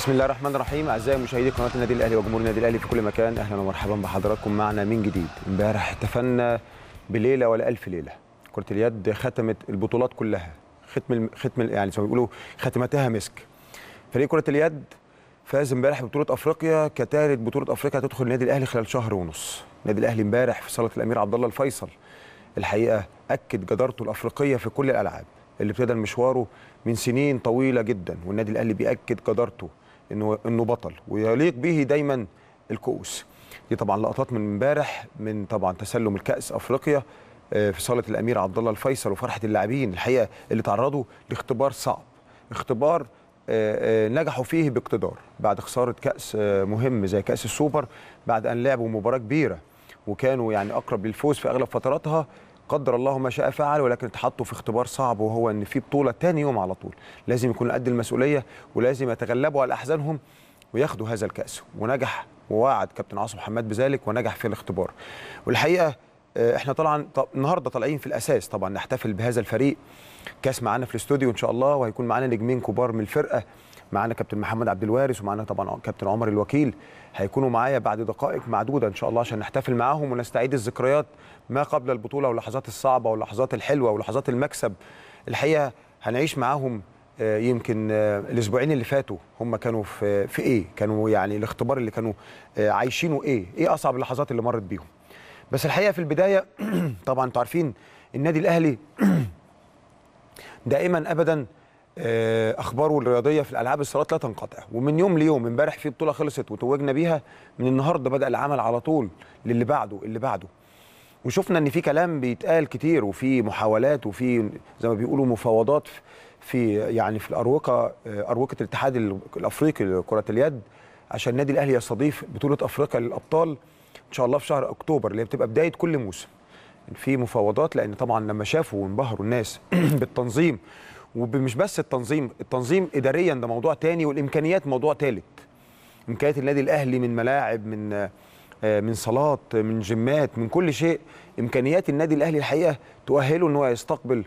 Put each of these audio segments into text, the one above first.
بسم الله الرحمن الرحيم اعزائي مشاهدي قناه النادي الاهلي وجمهور النادي الاهلي في كل مكان اهلا ومرحبا بحضراتكم معنا من جديد امبارح احتفلنا بليله ولا الف ليله كره اليد ختمت البطولات كلها ختم ختم يعني زي ما بيقولوا ختمتها مسك فريق كره اليد فاز امبارح ببطوله افريقيا كثالث بطوله افريقيا هتدخل النادي الاهلي خلال شهر ونص النادي الاهلي امبارح في صاله الامير عبد الله الفيصل الحقيقه اكد جدارته الافريقيه في كل الالعاب اللي ابتدى مشواره من سنين طويله جدا والنادي الاهلي بياكد جدارته انه انه بطل ويليق به دايما الكؤوس دي طبعا لقطات من امبارح من طبعا تسلم الكاس افريقيا آه، في صاله الامير عبد الله الفيصل وفرحه اللاعبين الحقيقه اللي تعرضوا لاختبار صعب اختبار آه، آه، نجحوا فيه باقتدار بعد خساره كاس مهم زي كاس السوبر بعد ان لعبوا مباراه كبيره وكانوا يعني اقرب للفوز في اغلب فتراتها قدر الله ما شاء فعل ولكن اتحطوا في اختبار صعب وهو ان في بطوله ثاني يوم على طول لازم يكون قد المسؤوليه ولازم يتغلبوا على احزانهم وياخدوا هذا الكاس ونجح ووعد كابتن عاصم حماد بذلك ونجح في الاختبار والحقيقه آه، احنا طبعا النهارده طالعين في الاساس طبعا نحتفل بهذا الفريق كاس معانا في الاستوديو ان شاء الله وهيكون معانا نجمين كبار من الفرقه معانا كابتن محمد عبد الوارث ومعانا طبعا كابتن عمر الوكيل هيكونوا معايا بعد دقائق معدوده ان شاء الله عشان نحتفل معاهم ونستعيد الذكريات ما قبل البطوله واللحظات الصعبه واللحظات الحلوه ولحظات المكسب الحقيقه هنعيش معاهم آه، يمكن آه، الاسبوعين اللي فاتوا هم كانوا في آه، في ايه كانوا يعني الاختبار اللي كانوا عايشينه ايه ايه اصعب اللحظات اللي مرت بيهم بس الحقيقه في البدايه طبعا انتوا عارفين النادي الاهلي دائما ابدا آه، اخباره الرياضيه في الالعاب الصالات لا تنقطع ومن يوم ليوم امبارح في بطوله خلصت وتوجنا بيها من النهارده بدا العمل على طول للي بعده اللي بعده وشفنا ان في كلام بيتقال كتير وفي محاولات وفي زي ما بيقولوا مفاوضات في يعني في الاروقه آه، اروقه الاتحاد الافريقي لكره اليد عشان النادي الاهلي يستضيف بطوله افريقيا للابطال ان شاء الله في شهر اكتوبر اللي بتبقى بدايه كل موسم في مفاوضات لان طبعا لما شافوا وانبهروا الناس بالتنظيم ومش بس التنظيم التنظيم اداريا ده موضوع تاني والامكانيات موضوع تالت امكانيات النادي الاهلي من ملاعب من آه، من صالات من جيمات من كل شيء امكانيات النادي الاهلي الحقيقه تؤهله ان هو يستقبل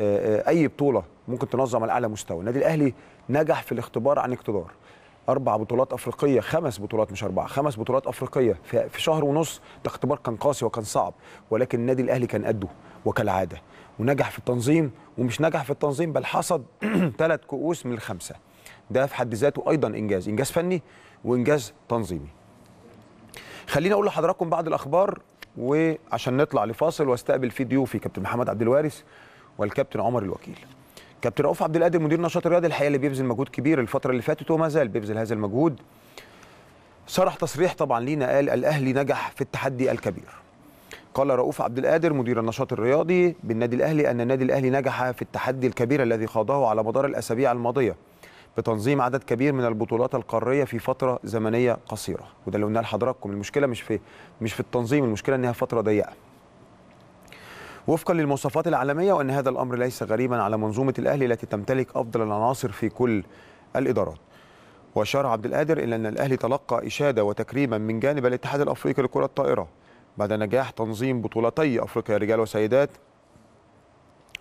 آه، آه، اي بطوله ممكن تنظم على اعلى مستوى النادي الاهلي نجح في الاختبار عن اقتدار اربع بطولات افريقيه خمس بطولات مش اربعه خمس بطولات افريقيه في شهر ونص ده اختبار كان قاسي وكان صعب ولكن النادي الاهلي كان قده وكالعاده ونجح في التنظيم ومش نجح في التنظيم بل حصد ثلاث كؤوس من الخمسه ده في حد ذاته ايضا انجاز انجاز فني وانجاز تنظيمي خليني اقول لحضراتكم بعض الاخبار وعشان نطلع لفاصل واستقبل فيه ضيوفي كابتن محمد عبد الوارث والكابتن عمر الوكيل كابتن رؤوف عبد القادر مدير نشاط الرياضي الحقيقه اللي بيبذل مجهود كبير الفتره اللي فاتت وما زال بيبذل هذا المجهود صرح تصريح طبعا لينا قال الاهلي نجح في التحدي الكبير قال رؤوف عبد القادر مدير النشاط الرياضي بالنادي الاهلي ان النادي الاهلي نجح في التحدي الكبير الذي خاضه على مدار الاسابيع الماضيه بتنظيم عدد كبير من البطولات القاريه في فتره زمنيه قصيره وده اللي قلناه لحضراتكم المشكله مش في مش في التنظيم المشكله انها فتره ضيقه وفقا للمواصفات العالمية وأن هذا الأمر ليس غريبا على منظومة الأهلي التي تمتلك أفضل العناصر في كل الإدارات وأشار عبد القادر إلى أن الأهلي تلقى إشادة وتكريما من جانب الاتحاد الأفريقي لكرة الطائرة بعد نجاح تنظيم بطولتي أفريقيا رجال وسيدات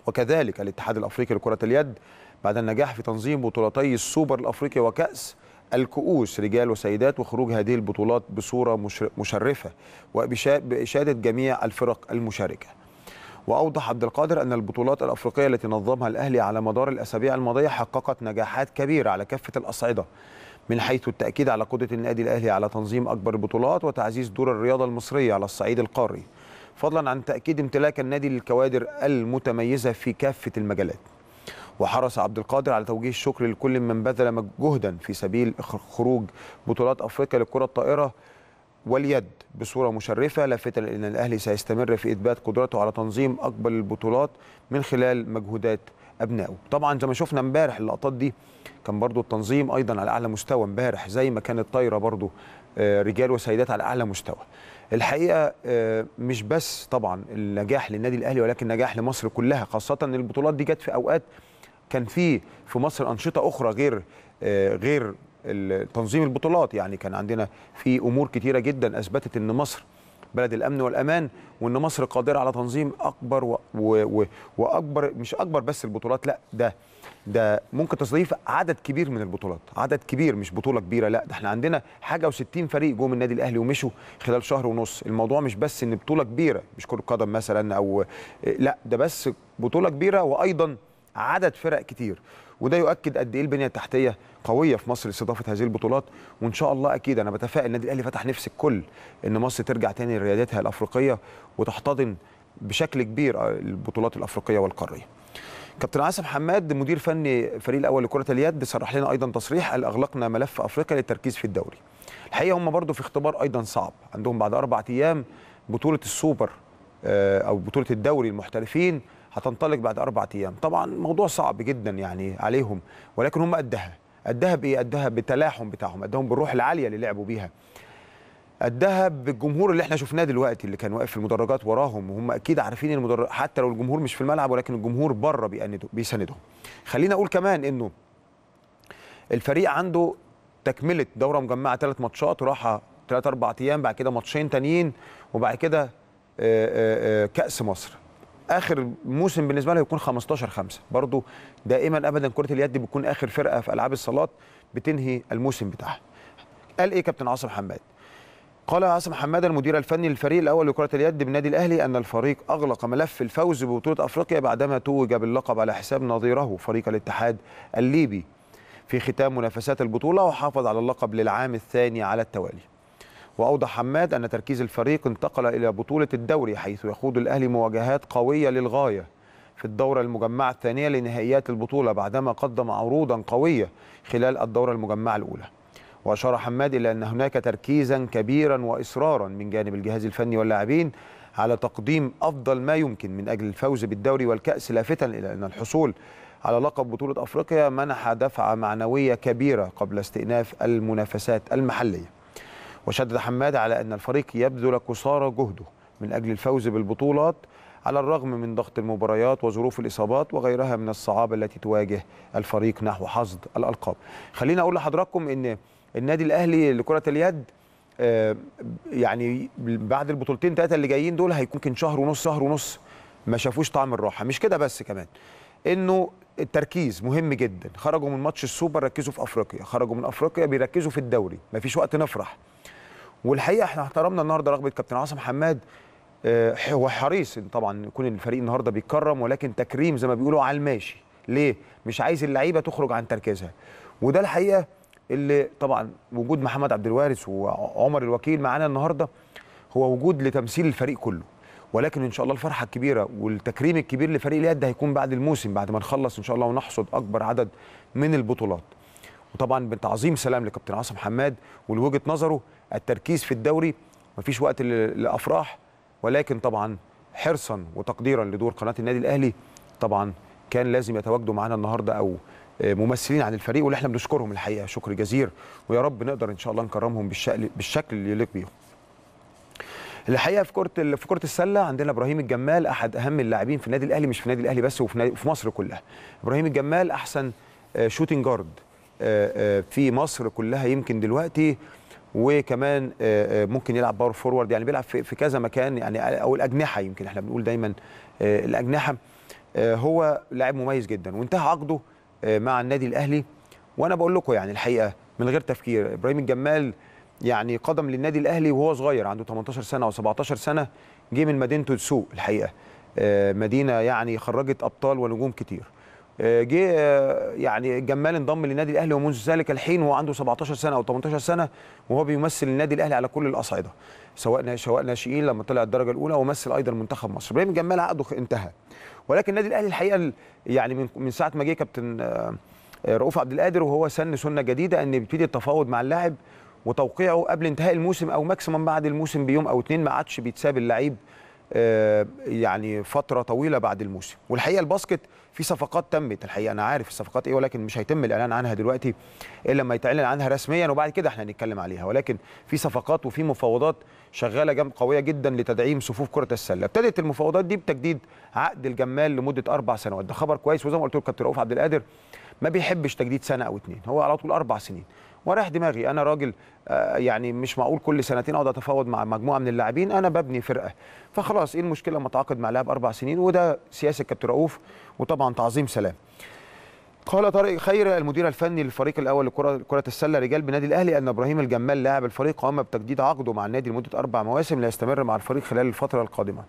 وكذلك الاتحاد الأفريقي لكرة اليد بعد النجاح في تنظيم بطولتي السوبر الأفريقي وكأس الكؤوس رجال وسيدات وخروج هذه البطولات بصورة مشرفة وبإشادة جميع الفرق المشاركة وأوضح عبد القادر أن البطولات الأفريقية التي نظمها الأهلي على مدار الأسابيع الماضية حققت نجاحات كبيرة على كافة الأصعدة من حيث التأكيد على قدرة النادي الأهلي على تنظيم أكبر البطولات وتعزيز دور الرياضة المصرية على الصعيد القاري فضلا عن تأكيد امتلاك النادي للكوادر المتميزة في كافة المجالات وحرص عبد القادر على توجيه الشكر لكل من بذل جهدا في سبيل خروج بطولات افريقيا للكره الطائره واليد بصوره مشرفه لافتا ان الاهلي سيستمر في اثبات قدرته على تنظيم اكبر البطولات من خلال مجهودات ابنائه طبعا زي ما شفنا امبارح اللقطات دي كان برضو التنظيم ايضا على اعلى مستوى امبارح زي ما كانت طايره برضو آه، رجال وسيدات على اعلى مستوى الحقيقه آه، مش بس طبعا النجاح للنادي الاهلي ولكن نجاح لمصر كلها خاصه ان البطولات دي جت في اوقات كان في في مصر انشطه اخرى غير آه، غير تنظيم البطولات يعني كان عندنا في امور كثيره جدا اثبتت ان مصر بلد الامن والامان وان مصر قادره على تنظيم اكبر و... و... واكبر مش اكبر بس البطولات لا ده ده ممكن تستضيف عدد كبير من البطولات عدد كبير مش بطوله كبيره لا ده احنا عندنا حاجه و60 فريق جم النادي الاهلي ومشوا خلال شهر ونص الموضوع مش بس ان بطوله كبيره مش كره قدم مثلا او لا ده بس بطوله كبيره وايضا عدد فرق كتير وده يؤكد قد ايه البنيه التحتيه قويه في مصر لاستضافه هذه البطولات وان شاء الله اكيد انا بتفائل النادي الاهلي فتح نفس الكل ان مصر ترجع تاني لرياضتها الافريقيه وتحتضن بشكل كبير البطولات الافريقيه والقاريه. كابتن عاصم حماد مدير فني فريق الاول لكره اليد صرح لنا ايضا تصريح قال اغلقنا ملف افريقيا للتركيز في الدوري. الحقيقه هم برضو في اختبار ايضا صعب عندهم بعد اربع ايام بطوله السوبر آه، او بطوله الدوري المحترفين هتنطلق بعد اربع ايام طبعا موضوع صعب جدا يعني عليهم ولكن هم قدها قدها بايه قدها بالتلاحم بتاعهم قدهم بالروح العاليه اللي لعبوا بيها قدها بالجمهور اللي احنا شفناه دلوقتي اللي كان واقف في المدرجات وراهم وهم اكيد عارفين المدرج حتى لو الجمهور مش في الملعب ولكن الجمهور بره بيساندهم بيساندهم خليني اقول كمان انه الفريق عنده تكمله دوره مجمعه ثلاث ماتشات راحه ثلاث اربع ايام بعد كده ماتشين تانيين وبعد كده آه، آه، آه، كاس مصر اخر موسم بالنسبه له يكون 15 5 برضو دائما ابدا كره اليد بتكون اخر فرقه في العاب الصالات بتنهي الموسم بتاعها قال ايه كابتن عاصم حماد قال عاصم حماد المدير الفني للفريق الاول لكره اليد بالنادي الاهلي ان الفريق اغلق ملف الفوز ببطوله افريقيا بعدما توج باللقب على حساب نظيره فريق الاتحاد الليبي في ختام منافسات البطوله وحافظ على اللقب للعام الثاني على التوالي وأوضح حماد أن تركيز الفريق انتقل إلى بطولة الدوري حيث يخوض الأهلي مواجهات قوية للغاية في الدورة المجمعة الثانية لنهائيات البطولة بعدما قدم عروضا قوية خلال الدورة المجمعة الأولى وأشار حماد إلى أن هناك تركيزا كبيرا وإصرارا من جانب الجهاز الفني واللاعبين على تقديم أفضل ما يمكن من أجل الفوز بالدوري والكأس لافتا إلى أن الحصول على لقب بطولة أفريقيا منح دفعة معنوية كبيرة قبل استئناف المنافسات المحلية وشدد حماد على أن الفريق يبذل قصارى جهده من أجل الفوز بالبطولات على الرغم من ضغط المباريات وظروف الإصابات وغيرها من الصعاب التي تواجه الفريق نحو حصد الألقاب خلينا أقول لحضراتكم أن النادي الأهلي لكرة اليد آه، يعني بعد البطولتين ثلاثة اللي جايين دول هيكون يمكن شهر ونص شهر ونص ما شافوش طعم الراحة مش كده بس كمان انه التركيز مهم جدا خرجوا من ماتش السوبر ركزوا في افريقيا خرجوا من افريقيا بيركزوا في الدوري مفيش وقت نفرح والحقيقه احنا احترمنا النهارده رغبه كابتن عاصم حماد آه، هو حريص طبعا يكون الفريق النهارده بيتكرم ولكن تكريم زي ما بيقولوا على الماشي ليه مش عايز اللعيبه تخرج عن تركيزها وده الحقيقه اللي طبعا وجود محمد عبد الوارث وعمر الوكيل معانا النهارده هو وجود لتمثيل الفريق كله ولكن ان شاء الله الفرحه الكبيره والتكريم الكبير لفريق اليد ده هيكون بعد الموسم بعد ما نخلص ان شاء الله ونحصد اكبر عدد من البطولات وطبعا بتعظيم سلام لكابتن عاصم حماد ولوجهه نظره التركيز في الدوري مفيش وقت لافراح ولكن طبعا حرصا وتقديرا لدور قناه النادي الاهلي طبعا كان لازم يتواجدوا معانا النهارده او آه، ممثلين عن الفريق واللي احنا بنشكرهم الحقيقه شكر جزير ويا رب نقدر ان شاء الله نكرمهم بالشكل بالشكل اللي يليق بيهم. الحقيقه في كره في كره السله عندنا ابراهيم الجمال احد اهم اللاعبين في النادي الاهلي مش في النادي الاهلي بس وفي في مصر كلها. ابراهيم الجمال احسن شوتنج آه، جارد آه، في مصر كلها يمكن دلوقتي وكمان آه، آه، ممكن يلعب باور فورورد يعني بيلعب في كذا مكان يعني او الاجنحه يمكن احنا بنقول دايما آه، الاجنحه هو لاعب مميز جدا وانتهى عقده مع النادي الاهلي وانا بقول لكم يعني الحقيقه من غير تفكير ابراهيم الجمال يعني قدم للنادي الاهلي وهو صغير عنده 18 سنه او 17 سنه جه من مدينته تسوق الحقيقه مدينه يعني خرجت ابطال ونجوم كتير آه، جه آه، يعني جمال انضم للنادي الاهلي ومنذ ذلك الحين هو عنده 17 سنه او 18 سنه وهو بيمثل النادي الاهلي على كل الاصعده سواء سواء ناشئين لما طلع الدرجه الاولى ومثل ايضا منتخب مصر ابراهيم جمال عقده انتهى ولكن النادي الاهلي الحقيقه يعني من من ساعه ما جه كابتن آه، رؤوف عبد القادر وهو سن سنه جديده ان يبتدي التفاوض مع اللاعب وتوقيعه قبل انتهاء الموسم او ماكسيمم بعد الموسم بيوم او اتنين ما عادش بيتساب اللعيب آه، يعني فتره طويله بعد الموسم والحقيقه الباسكت في صفقات تمت الحقيقه انا عارف الصفقات ايه ولكن مش هيتم الاعلان عنها دلوقتي الا لما يتعلن عنها رسميا وبعد كده احنا هنتكلم عليها ولكن في صفقات وفي مفاوضات شغاله جنب قويه جدا لتدعيم صفوف كره السله ابتدت المفاوضات دي بتجديد عقد الجمال لمده اربع سنوات ده خبر كويس وزي ما قلت لكم كابتن رؤوف عبد القادر ما بيحبش تجديد سنه او اتنين هو على طول اربع سنين ورايح دماغي انا راجل آه، يعني مش معقول كل سنتين اقعد اتفاوض مع مجموعه من اللاعبين انا ببني فرقه فخلاص ايه المشكله لما اتعاقد مع لاعب اربع سنين وده سياسه كابتن رؤوف وطبعا تعظيم سلام قال طارق خير المدير الفني للفريق الاول لكره كره السله رجال بالنادي الاهلي ان ابراهيم الجمال لاعب الفريق قام بتجديد عقده مع النادي لمده اربع مواسم ليستمر مع الفريق خلال الفتره القادمه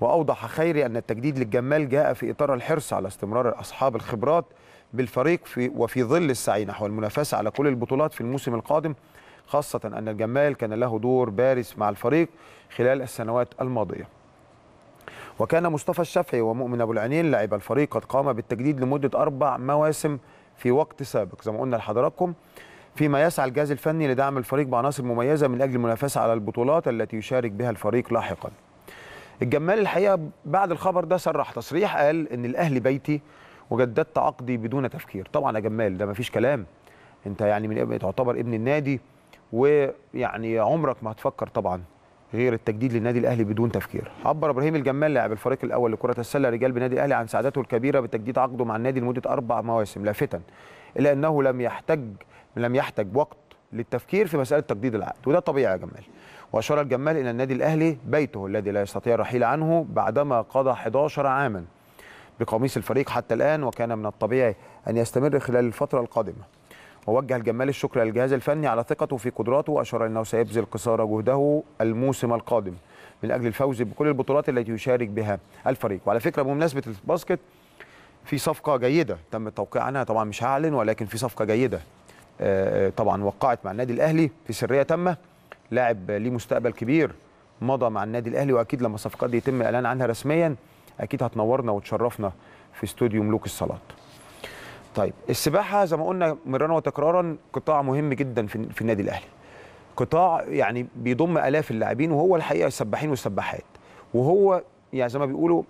واوضح خيري ان التجديد للجمال جاء في اطار الحرص على استمرار اصحاب الخبرات بالفريق في وفي ظل السعي نحو المنافسة على كل البطولات في الموسم القادم خاصة أن الجمال كان له دور بارز مع الفريق خلال السنوات الماضية وكان مصطفى الشافعي ومؤمن أبو العينين لاعب الفريق قد قام بالتجديد لمدة أربع مواسم في وقت سابق زي ما قلنا لحضراتكم فيما يسعى الجهاز الفني لدعم الفريق بعناصر مميزة من أجل المنافسة على البطولات التي يشارك بها الفريق لاحقا الجمال الحقيقة بعد الخبر ده صرح تصريح قال أن الأهلي بيتي وجددت عقدي بدون تفكير طبعا يا جمال ده مفيش كلام انت يعني من تعتبر ابن النادي ويعني عمرك ما هتفكر طبعا غير التجديد للنادي الاهلي بدون تفكير. عبر ابراهيم الجمال لاعب الفريق الاول لكره السله رجال بنادي الاهلي عن سعادته الكبيره بتجديد عقده مع النادي لمده اربع مواسم لافتا الى انه لم يحتج لم يحتج وقت للتفكير في مساله تجديد العقد وده طبيعي يا جمال. واشار الجمال الى النادي الاهلي بيته الذي لا يستطيع الرحيل عنه بعدما قضى 11 عاما بقميص الفريق حتى الآن وكان من الطبيعي أن يستمر خلال الفترة القادمة ووجه الجمال الشكر للجهاز الفني على ثقته في قدراته وأشار أنه سيبذل قصارى جهده الموسم القادم من أجل الفوز بكل البطولات التي يشارك بها الفريق وعلى فكرة بمناسبة الباسكت في صفقة جيدة تم التوقيع عنها طبعا مش هعلن ولكن في صفقة جيدة آه، طبعا وقعت مع النادي الأهلي في سرية تامة لاعب ليه مستقبل كبير مضى مع النادي الأهلي وأكيد لما الصفقات دي يتم الإعلان عنها رسميا اكيد هتنورنا وتشرفنا في استوديو ملوك الصلاه طيب السباحه زي ما قلنا مرارا وتكرارا قطاع مهم جدا في, في النادي الاهلي قطاع يعني بيضم الاف اللاعبين وهو الحقيقه السباحين والسباحات وهو يعني زي ما بيقولوا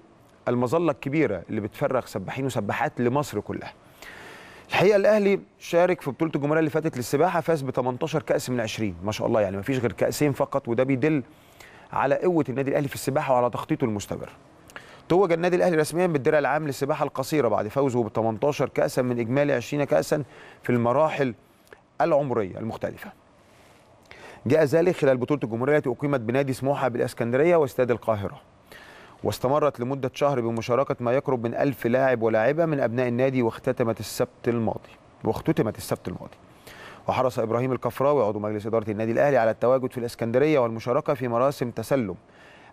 المظله الكبيره اللي بتفرغ سباحين وسباحات لمصر كلها الحقيقه الاهلي شارك في بطوله الجمهوريه اللي فاتت للسباحه فاز ب 18 كاس من 20 ما شاء الله يعني ما فيش غير كاسين فقط وده بيدل على قوه النادي الاهلي في السباحه وعلى تخطيطه المستمر توج النادي الاهلي رسميا بالدرع العام للسباحه القصيره بعد فوزه ب 18 كاسا من اجمالي 20 كاسا في المراحل العمريه المختلفه. جاء ذلك خلال بطوله الجمهوريه التي اقيمت بنادي سموحه بالاسكندريه واستاد القاهره. واستمرت لمده شهر بمشاركه ما يقرب من 1000 لاعب ولاعبه من ابناء النادي واختتمت السبت الماضي واختتمت السبت الماضي. وحرص ابراهيم الكفراوي عضو مجلس اداره النادي الاهلي على التواجد في الاسكندريه والمشاركه في مراسم تسلم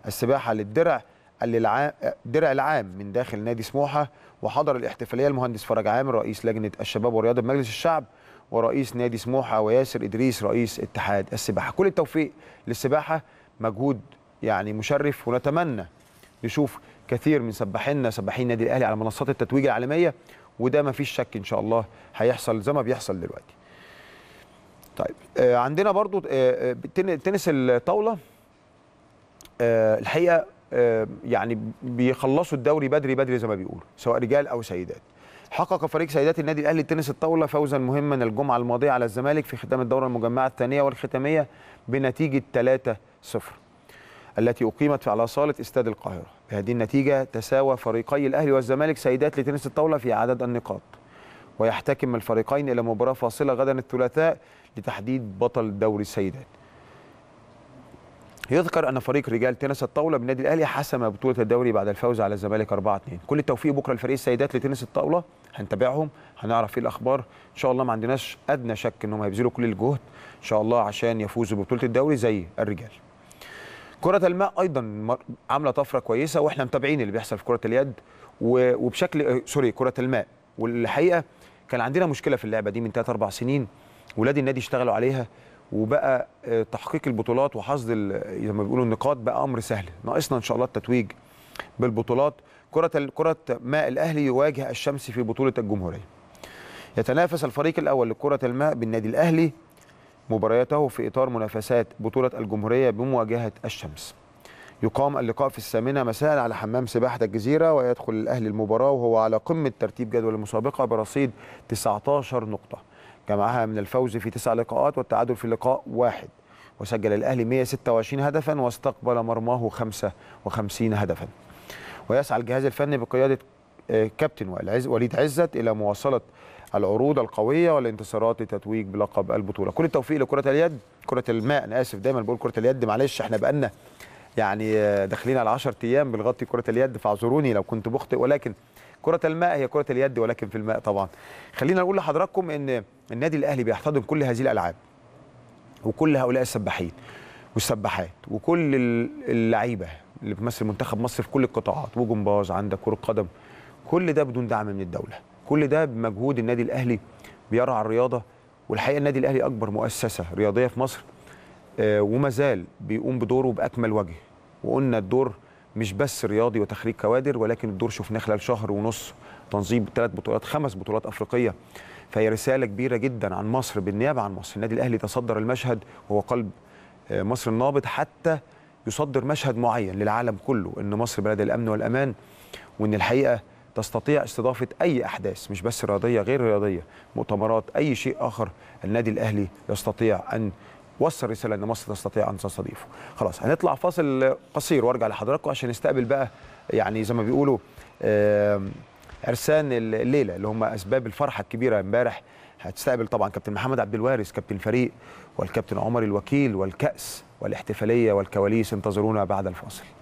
السباحه للدرع للعام درع العام من داخل نادي سموحه وحضر الاحتفاليه المهندس فرج عامر رئيس لجنه الشباب والرياضه بمجلس الشعب ورئيس نادي سموحه وياسر ادريس رئيس اتحاد السباحه كل التوفيق للسباحه مجهود يعني مشرف ونتمنى نشوف كثير من سباحينا سباحين النادي الاهلي على منصات التتويج العالميه وده ما فيش شك ان شاء الله هيحصل زي ما بيحصل دلوقتي طيب آه، عندنا برضو آه، آه، تنس الطاوله الحقيقه يعني بيخلصوا الدوري بدري بدري زي ما بيقولوا سواء رجال او سيدات حقق فريق سيدات النادي الاهلي التنس الطاوله فوزا مهما الجمعه الماضيه على الزمالك في ختام الدوره المجمعه الثانيه والختاميه بنتيجه 3-0 التي اقيمت على صاله استاد القاهره بهذه النتيجه تساوى فريقي الاهلي والزمالك سيدات لتنس الطاوله في عدد النقاط ويحتكم الفريقين الى مباراه فاصله غدا الثلاثاء لتحديد بطل دوري السيدات يذكر ان فريق رجال تنس الطاوله بالنادي الاهلي حسم بطوله الدوري بعد الفوز على الزمالك 4-2 كل التوفيق بكره لفريق السيدات لتنس الطاوله هنتابعهم هنعرف ايه الاخبار ان شاء الله ما عندناش ادنى شك انهم هيبذلوا كل الجهد ان شاء الله عشان يفوزوا ببطوله الدوري زي الرجال كرة الماء ايضا عامله طفره كويسه واحنا متابعين اللي بيحصل في كرة اليد وبشكل آه، سوري كرة الماء والحقيقه كان عندنا مشكله في اللعبه دي من 3 4 سنين ولاد النادي اشتغلوا عليها وبقى آه، تحقيق البطولات وحصد زي ما بيقولوا النقاط بقى امر سهل ناقصنا ان شاء الله التتويج بالبطولات كره كره ماء الاهلي يواجه الشمس في بطوله الجمهوريه يتنافس الفريق الاول لكره الماء بالنادي الاهلي مبارياته في اطار منافسات بطوله الجمهوريه بمواجهه الشمس يقام اللقاء في الثامنة مساء على حمام سباحة الجزيرة ويدخل الأهلي المباراة وهو على قمة ترتيب جدول المسابقة برصيد 19 نقطة جمعها من الفوز في تسع لقاءات والتعادل في لقاء واحد وسجل الأهلي 126 هدفا واستقبل مرماه 55 هدفا ويسعى الجهاز الفني بقيادة آه، كابتن وليد عزت إلى مواصلة العروض القوية والانتصارات لتتويج بلقب البطولة كل التوفيق لكرة اليد كرة الماء أنا آسف دايما بقول كرة اليد معلش احنا بقالنا يعني داخلين على 10 ايام بنغطي كره اليد فاعذروني لو كنت بخطئ ولكن كرة الماء هي كرة اليد ولكن في الماء طبعا خلينا نقول لحضراتكم ان النادي الاهلي بيحتضن كل هذه الالعاب وكل هؤلاء السباحين والسباحات وكل اللعيبه اللي بتمثل منتخب مصر في كل القطاعات وجمباز عندك كرة قدم كل ده بدون دعم من الدولة كل ده بمجهود النادي الأهلي بيرعى الرياضة والحقيقة النادي الأهلي أكبر مؤسسة رياضية في مصر آه، وما زال بيقوم بدوره باكمل وجه وقلنا الدور مش بس رياضي وتخريج كوادر ولكن الدور شفناه خلال شهر ونص تنظيم ثلاث بطولات خمس بطولات افريقيه فهي رساله كبيره جدا عن مصر بالنيابه عن مصر النادي الاهلي تصدر المشهد وهو قلب آه، مصر النابض حتى يصدر مشهد معين للعالم كله ان مصر بلد الامن والامان وان الحقيقه تستطيع استضافه اي احداث مش بس رياضيه غير رياضيه مؤتمرات اي شيء اخر النادي الاهلي يستطيع ان وصل رساله ان مصر تستطيع ان تستضيفه خلاص هنطلع فاصل قصير وارجع لحضراتكم عشان نستقبل بقى يعني زي ما بيقولوا عرسان الليله اللي هم اسباب الفرحه الكبيره امبارح هتستقبل طبعا كابتن محمد عبد الوارث كابتن الفريق والكابتن عمر الوكيل والكاس والاحتفاليه والكواليس انتظرونا بعد الفاصل